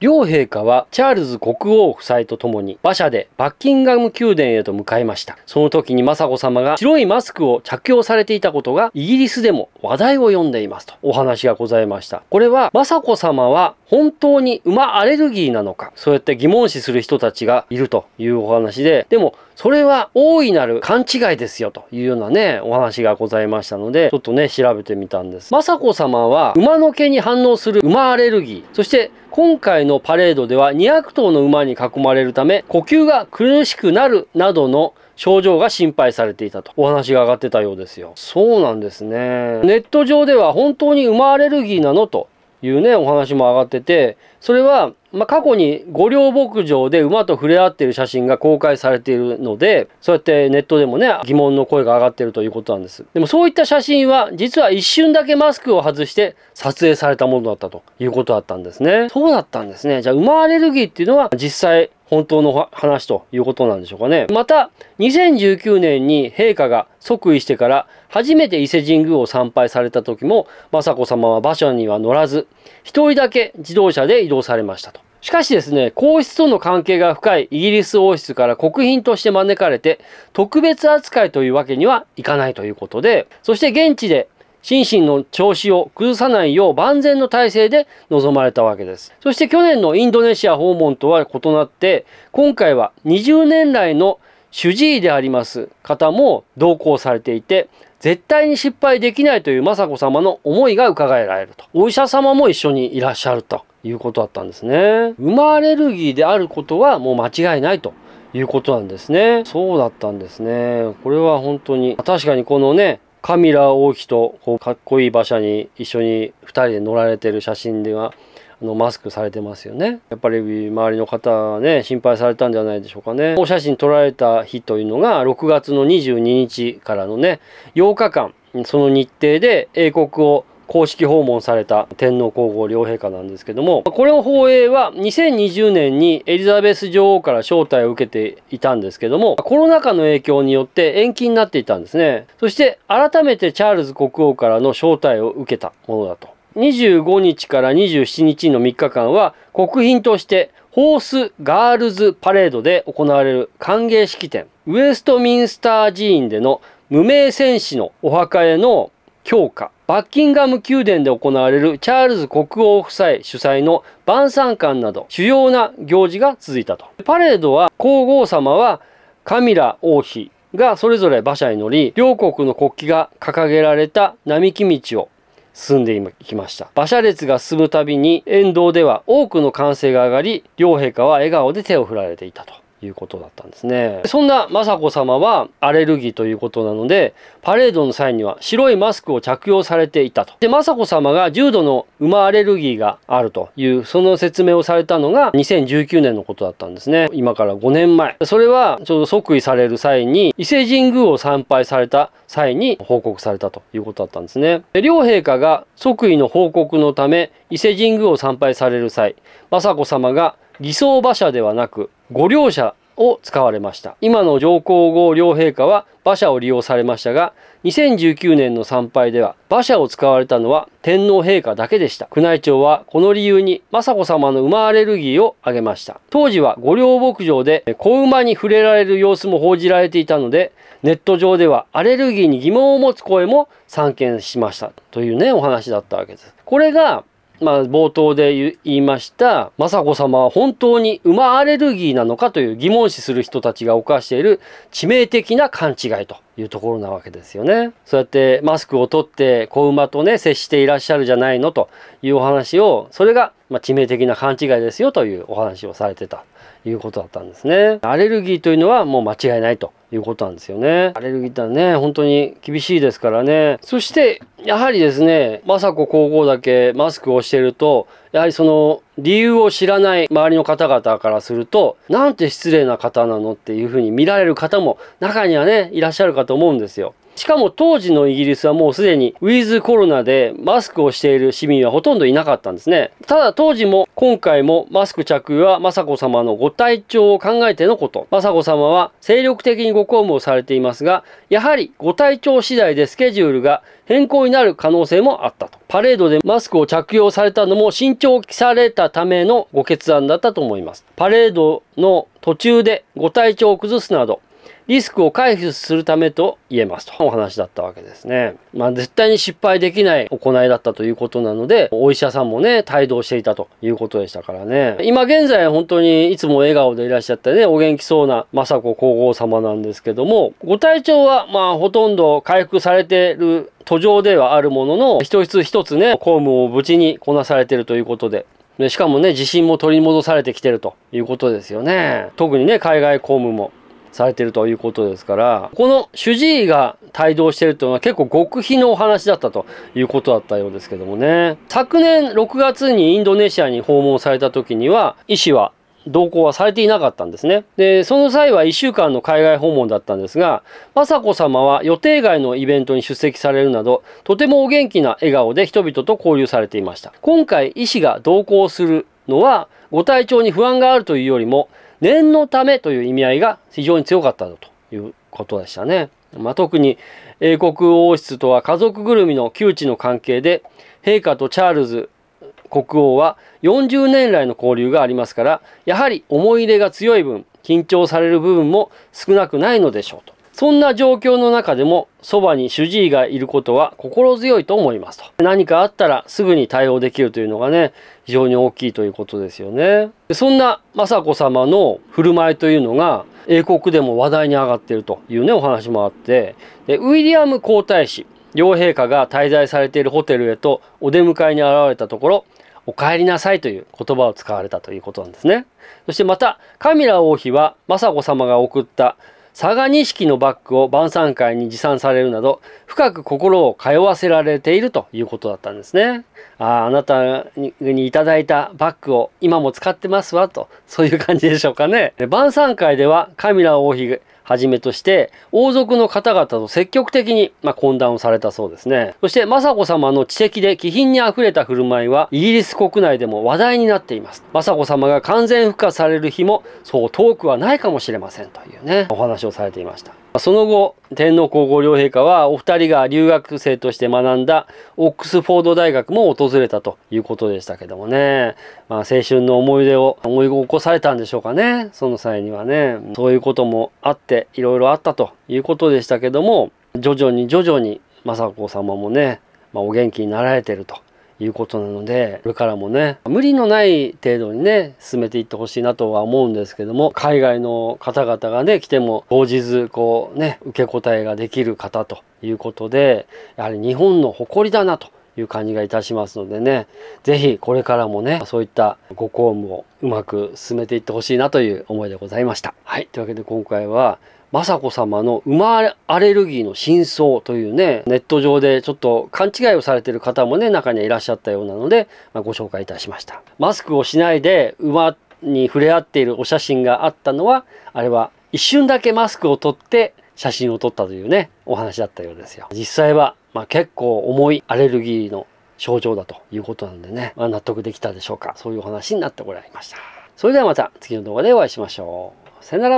両陛下はチャールズ国王夫妻と共に馬車でバッキンガム宮殿へと向かいました。その時に雅子様が白いマスクを着用されていたことがイギリスでも話題を呼んでいますとお話がございました。これは雅子様は本当に馬アレルギーなのか、そうやって疑問視する人たちがいるというお話で、でもそれは大いなる勘違いですよというようなね、お話がございましたので、ちょっとね、調べてみたんです。雅子様は馬の毛に反応する馬アレルギー、そして今回のパレードでは200頭の馬に囲まれるため、呼吸が苦しくなるなどの症状が心配されていたとお話が上がってたようですよ。そうなんですね。ネット上では本当に馬アレルギーなのというねお話も上がっててそれは、まあ、過去に御料牧場で馬と触れ合っている写真が公開されているのでそうやってネットでもね疑問の声が上がっているということなんですでもそういった写真は実は一瞬だけマスクを外して撮影されたものだったということだったんですねそうだったんですねじゃあ馬アレルギーっていうのは実際本当の話ということなんでしょうかね。また、2019年に陛下が即位してから初めて伊勢神宮を参拝された時も、雅子さまは馬車には乗らず、一人だけ自動車で移動されましたと。しかしですね、皇室との関係が深いイギリス王室から国賓として招かれて、特別扱いというわけにはいかないということで、そして現地で心身の調子を崩さないよう万全の体制で臨まれたわけです。そして去年のインドネシア訪問とは異なって、今回は20年来の主治医であります方も同行されていて、絶対に失敗できないという雅子様の思いが伺えられると。お医者様も一緒にいらっしゃるということだったんですね。生まれるギーであることはもう間違いないと。いうことなんですね。そうだったんですね。これは本当に、確かにこのね、カミラ王妃とこうかっこいい馬車に一緒に2人で乗られてる写真ではあのマスクされてますよねやっぱり周りの方はね心配されたんじゃないでしょうかねお写真撮られた日というのが6月の22日からのね8日間その日程で英国を公式訪問された天皇皇后両陛下なんですけどもこれの放映は2020年にエリザベス女王から招待を受けていたんですけどもコロナ禍の影響によって延期になっていたんですねそして改めてチャールズ国王からの招待を受けたものだと25日から27日の3日間は国賓としてホースガールズパレードで行われる歓迎式典ウェストミンスター寺院での無名戦士のお墓への強化バッキンガム宮殿で行われるチャールズ国王夫妻主催の晩餐館など主要な行事が続いたと。パレードは皇后様はカミラ王妃がそれぞれ馬車に乗り、両国の国旗が掲げられた並木道を進んでいきました。馬車列が進むたびに沿道では多くの歓声が上がり、両陛下は笑顔で手を振られていたと。いうことだったんですねそんな雅子さまはアレルギーということなのでパレードの際には白いマスクを着用されていたとで雅子さまが重度の馬アレルギーがあるというその説明をされたのが2019年のことだったんですね今から5年前それはちょうど即位される際に伊勢神宮を参拝された際に報告されたということだったんですね両陛下が即位の報告のため伊勢神宮を参拝される際雅子さまが偽装馬車ではなくご両車を使われました今の上皇后両陛下は馬車を利用されましたが2019年の参拝では馬車を使われたのは天皇陛下だけでした宮内庁はこの理由に雅子様の馬アレルギーを挙げました当時は御両牧場で子馬に触れられる様子も報じられていたのでネット上ではアレルギーに疑問を持つ声も散見しましたというねお話だったわけですこれがまあ、冒頭で言いました雅子様は本当に馬アレルギーなのかという疑問視する人たちが犯している致命的な勘違いというところなわけですよね。そうやってマスクを取って子馬とね接していらっしゃるじゃないのというお話をそれがまあ、致命的な勘違いですよというお話をされてたいうことだったんですね。アレルギーというのはもう間違いないということなんですよね。アレルギーってね、本当に厳しいですからね。そして、やはりですね、雅子皇后だけマスクをしてると、やはりその理由を知らない周りの方々からすると、なんて失礼な方なのっていうふうに見られる方も中にはね、いらっしゃるかと思うんですよ。しかも当時のイギリスはもうすでにウィズコロナでマスクをしている市民はほとんどいなかったんですね。ただ当時も今回もマスク着用は雅子さまのご体調を考えてのこと。雅子さまは精力的にご公務をされていますが、やはりご体調次第でスケジュールが変更になる可能性もあったと。パレードでマスクを着用されたのも慎重されたためのご決断だったと思います。パレードの途中でご体調を崩すなどリスクを回避するためと言えますとお話だったわけですね。まあ絶対に失敗できない行いだったということなので、お医者さんもね、帯同していたということでしたからね。今現在本当にいつも笑顔でいらっしゃってね、お元気そうな雅子皇后様なんですけども、ご体調はまあほとんど回復されている途上ではあるものの、一つ一つね、公務を無事にこなされてるということで、でしかもね、自信も取り戻されてきてるということですよね。特にね、海外公務も。されてるということですから、この主治医が帯同してるというのは結構極秘のお話だったということだったようですけどもね。昨年6月にインドネシアに訪問された時には、医師は同行はされていなかったんですね。で、その際は1週間の海外訪問だったんですが、雅子さまは予定外のイベントに出席されるなど、とてもお元気な笑顔で人々と交流されていました。今回、医師が同行するのは、ご体調に不安があるというよりも、念のためという意味合いが非常に強かったということでしたね。まあ、特に英国王室とは家族ぐるみの窮地の関係で陛下とチャールズ国王は40年来の交流がありますからやはり思い入れが強い分緊張される部分も少なくないのでしょうと。そんな状況の中でも、そばに主治医がいることは心強いと思いますと。何かあったらすぐに対応できるというのがね、非常に大きいということですよね。そんな雅子様の振る舞いというのが、英国でも話題に上がっているというね、お話もあって、でウィリアム皇太子、両陛下が滞在されているホテルへとお出迎えに現れたところ、お帰りなさいという言葉を使われたということなんですね。そしてまた、カミラ王妃は雅子様が送った佐賀錦のバッグを晩餐会に持参されるなど、深く心を通わせられているということだったんですね。ああなたにいただいたバッグを今も使ってますわと、そういう感じでしょうかね。で晩餐会ではカミラ王妃はじめとして王族の方々と積極的に、まあ、懇談をされたそうですねそして雅子様の知的で気品に溢れた振る舞いはイギリス国内でも話題になっています雅子様が完全復活される日もそう遠くはないかもしれませんというねお話をされていましたその後天皇皇后両陛下はお二人が留学生として学んだオックスフォード大学も訪れたということでしたけどもね、まあ、青春の思い出を思い起こされたんでしょうかねその際にはねそういうこともあっていろいろあったということでしたけども徐々に徐々に雅子さまもね、まあ、お元気になられてるということなのでこれからもね無理のない程度にね進めていってほしいなとは思うんですけども海外の方々がね来ても応じずこうね受け答えができる方ということでやはり日本の誇りだなという感じがいたしますのでね是非これからもねそういったご公務をうまく進めていってほしいなという思いでございました。はいというわけで今回は雅子様の馬アレルギーの真相というね、ネット上でちょっと勘違いをされてる方もね、中にはいらっしゃったようなので、まあ、ご紹介いたしました。マスクをしないで馬に触れ合っているお写真があったのは、あれは一瞬だけマスクを取って写真を撮ったというね、お話だったようですよ。実際は、まあ、結構重いアレルギーの症状だということなんでね、まあ、納得できたでしょうか。そういうお話になってもらいました。それではまた次の動画でお会いしましょう。さよなら。